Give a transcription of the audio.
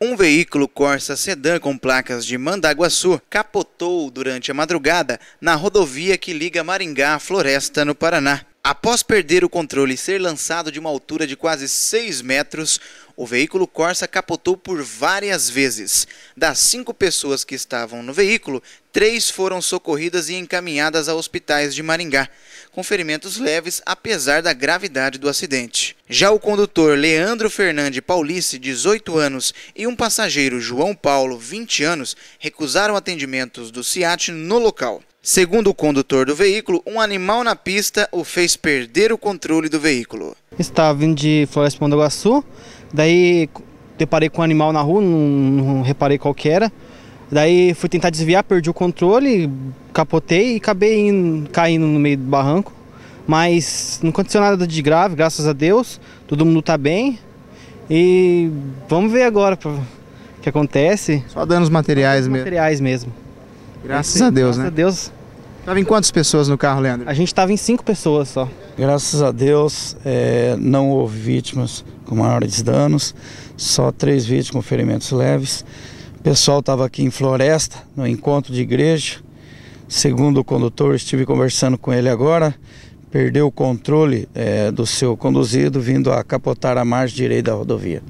Um veículo Corsa sedã com placas de Mandaguaçu capotou durante a madrugada na rodovia que liga Maringá à Floresta, no Paraná. Após perder o controle e ser lançado de uma altura de quase 6 metros, o veículo Corsa capotou por várias vezes. Das cinco pessoas que estavam no veículo, três foram socorridas e encaminhadas a hospitais de Maringá, com ferimentos leves apesar da gravidade do acidente. Já o condutor Leandro Fernandes Paulice, 18 anos, e um passageiro João Paulo, 20 anos, recusaram atendimentos do Ciat no local. Segundo o condutor do veículo, um animal na pista o fez perder o controle do veículo. Estava vindo de Floresta Iguaçu, daí deparei com um animal na rua, não, não reparei qual que era. Daí fui tentar desviar, perdi o controle, capotei e acabei indo, caindo no meio do barranco. Mas não aconteceu nada de grave, graças a Deus. Todo mundo está bem. E vamos ver agora o que acontece. Só danos materiais danos mesmo. Materiais mesmo. Graças Esse, a Deus, graças né? Graças a Deus. Estava em quantas pessoas no carro, Leandro? A gente estava em cinco pessoas só. Graças a Deus, é, não houve vítimas com maiores danos, só três vítimas com ferimentos leves. O pessoal estava aqui em Floresta, no encontro de igreja. Segundo o condutor, estive conversando com ele agora, perdeu o controle é, do seu conduzido, vindo a capotar a margem direita da rodovia.